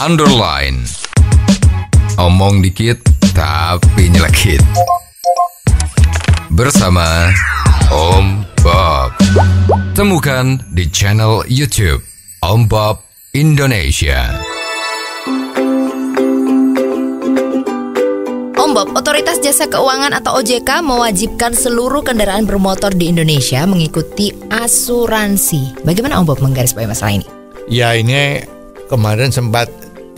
underline. Omong dikit tapi nyelekit. Bersama Om Bob. Temukan di channel YouTube Om Bob Indonesia. Om Bob, Otoritas Jasa Keuangan atau OJK mewajibkan seluruh kendaraan bermotor di Indonesia mengikuti asuransi. Bagaimana Om Bob menggarisbawahi masalah ini? Ya ini kemarin sempat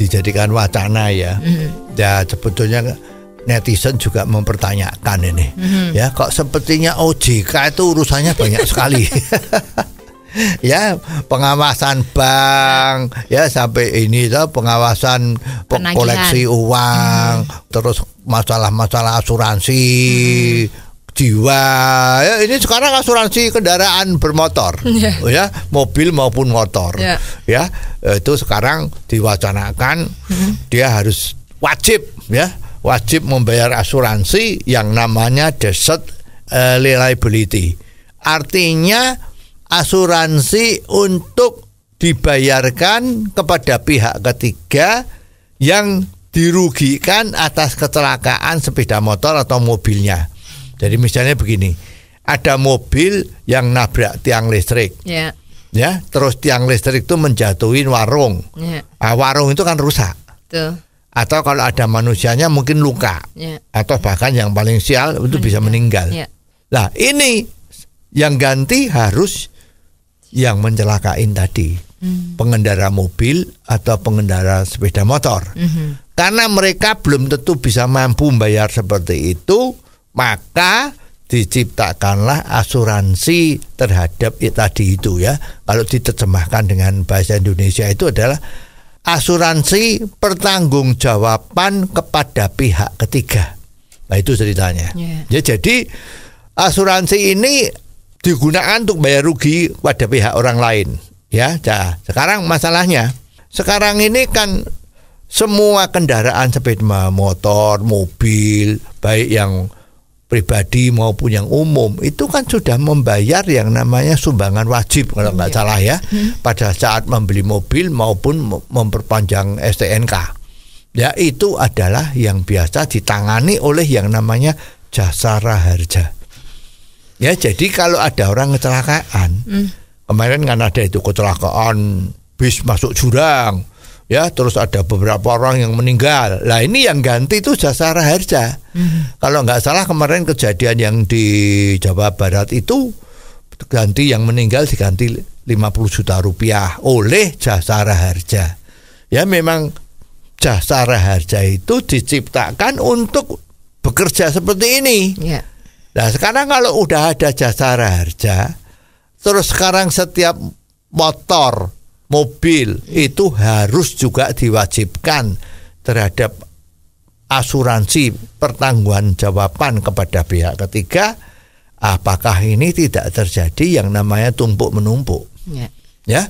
dijadikan wacana ya. Mm. Ya sebetulnya netizen juga mempertanyakan ini. Mm. Ya kok sepertinya OJK itu urusannya banyak sekali. ya pengawasan bank ya sampai ini tuh pengawasan Penagihan. koleksi uang hmm. terus masalah-masalah asuransi hmm jiwa ya, ini sekarang asuransi kendaraan bermotor yeah. ya mobil maupun motor yeah. ya itu sekarang diwacanakan mm-hmm. dia harus wajib ya wajib membayar asuransi yang namanya deset uh, eh, liability artinya asuransi untuk dibayarkan kepada pihak ketiga yang dirugikan atas kecelakaan sepeda motor atau mobilnya jadi misalnya begini, ada mobil yang nabrak tiang listrik. Yeah. Ya, terus tiang listrik itu menjatuhin warung. Yeah. Ya. Nah, warung itu kan rusak. Tuh. Atau kalau ada manusianya mungkin luka. Yeah. Atau bahkan yang paling sial itu meninggal. bisa meninggal. Yeah. Ya. ini yang ganti harus yang mencelakain tadi. Mm. Pengendara mobil atau pengendara sepeda motor. Mm -hmm. Karena mereka belum tentu bisa mampu membayar seperti itu maka diciptakanlah asuransi terhadap ya, tadi itu ya. Kalau diterjemahkan dengan bahasa Indonesia itu adalah asuransi pertanggungjawaban kepada pihak ketiga. Nah itu ceritanya. Yeah. Ya jadi asuransi ini digunakan untuk bayar rugi pada pihak orang lain. Ya, nah, sekarang masalahnya sekarang ini kan semua kendaraan sepeda motor, mobil, baik yang pribadi maupun yang umum itu kan sudah membayar yang namanya sumbangan wajib kalau nggak iya. salah ya hmm. pada saat membeli mobil maupun memperpanjang STNK ya itu adalah yang biasa ditangani oleh yang namanya jasa raharja ya jadi kalau ada orang kecelakaan hmm. kemarin kan ada itu kecelakaan bis masuk jurang ya terus ada beberapa orang yang meninggal lah ini yang ganti itu jasa raharja. hmm. kalau nggak salah kemarin kejadian yang di Jawa Barat itu ganti yang meninggal diganti 50 juta rupiah oleh jasa raharja. ya memang jasa raharja itu diciptakan untuk bekerja seperti ini yeah. nah sekarang kalau udah ada jasa raharja terus sekarang setiap motor mobil itu harus juga diwajibkan terhadap asuransi pertanggungan jawaban kepada pihak ketiga apakah ini tidak terjadi yang namanya tumpuk menumpuk ya, ya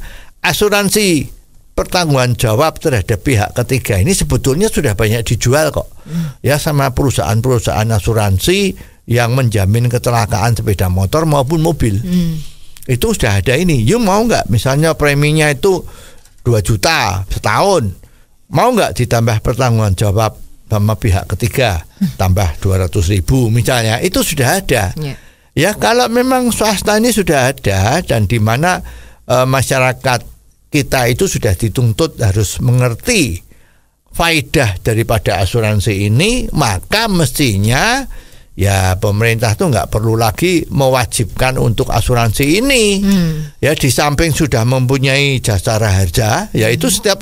asuransi pertanggungan jawab terhadap pihak ketiga ini sebetulnya sudah banyak dijual kok hmm. ya sama perusahaan-perusahaan asuransi yang menjamin kecelakaan sepeda motor maupun mobil hmm itu sudah ada ini you mau nggak misalnya preminya itu 2 juta setahun mau nggak ditambah pertanggungan jawab sama pihak ketiga hmm. tambah 200 ribu misalnya itu sudah ada yeah. ya kalau memang swasta ini sudah ada dan di mana e, masyarakat kita itu sudah dituntut harus mengerti faidah daripada asuransi ini maka mestinya ya pemerintah tuh nggak perlu lagi mewajibkan untuk asuransi ini hmm. ya di samping sudah mempunyai jasa raharja ya itu hmm. setiap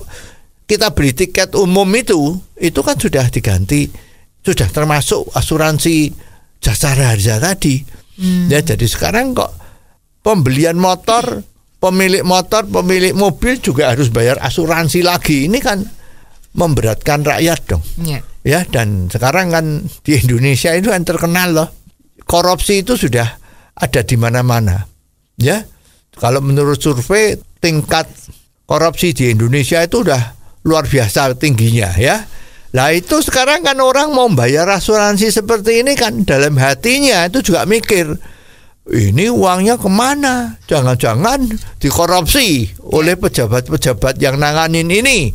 kita beli tiket umum itu itu kan sudah diganti sudah termasuk asuransi jasa raharja tadi hmm. ya jadi sekarang kok pembelian motor pemilik motor pemilik mobil juga harus bayar asuransi lagi ini kan memberatkan rakyat dong yeah ya dan sekarang kan di Indonesia itu kan terkenal loh korupsi itu sudah ada di mana-mana ya kalau menurut survei tingkat korupsi di Indonesia itu sudah luar biasa tingginya ya lah itu sekarang kan orang mau bayar asuransi seperti ini kan dalam hatinya itu juga mikir ini uangnya kemana? Jangan-jangan dikorupsi oleh pejabat-pejabat yang nanganin ini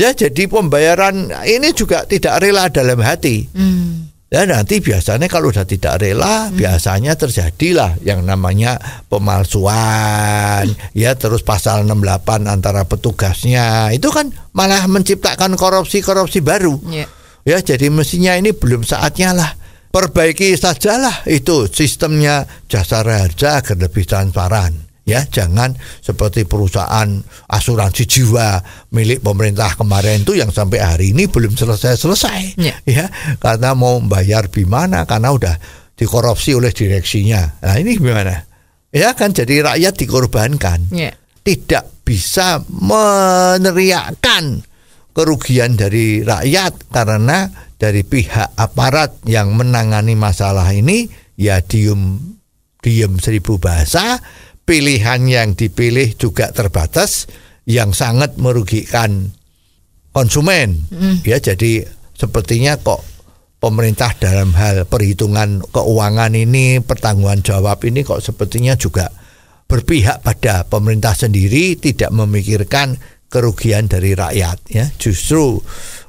Ya jadi pembayaran ini juga tidak rela dalam hati. Hmm. Dan ya, nanti biasanya kalau sudah tidak rela, hmm. biasanya terjadilah yang namanya pemalsuan, hmm. ya terus pasal 68 antara petugasnya. Itu kan malah menciptakan korupsi-korupsi baru. Yeah. Ya, jadi mestinya ini belum saatnya lah. Perbaiki sajalah itu sistemnya jasa raja agar lebih transparan ya jangan seperti perusahaan asuransi jiwa milik pemerintah kemarin itu yang sampai hari ini belum selesai selesai ya. ya karena mau bayar bimana karena udah dikorupsi oleh direksinya nah ini gimana ya kan jadi rakyat dikorbankan ya. tidak bisa meneriakkan kerugian dari rakyat karena dari pihak aparat yang menangani masalah ini ya diem diem seribu bahasa pilihan yang dipilih juga terbatas yang sangat merugikan konsumen. Mm. Ya, jadi sepertinya kok pemerintah dalam hal perhitungan keuangan ini, pertanggungan jawab ini kok sepertinya juga berpihak pada pemerintah sendiri, tidak memikirkan kerugian dari rakyat ya. Justru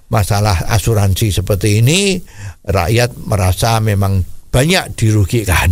masalah asuransi seperti ini rakyat merasa memang banyak dirugikan.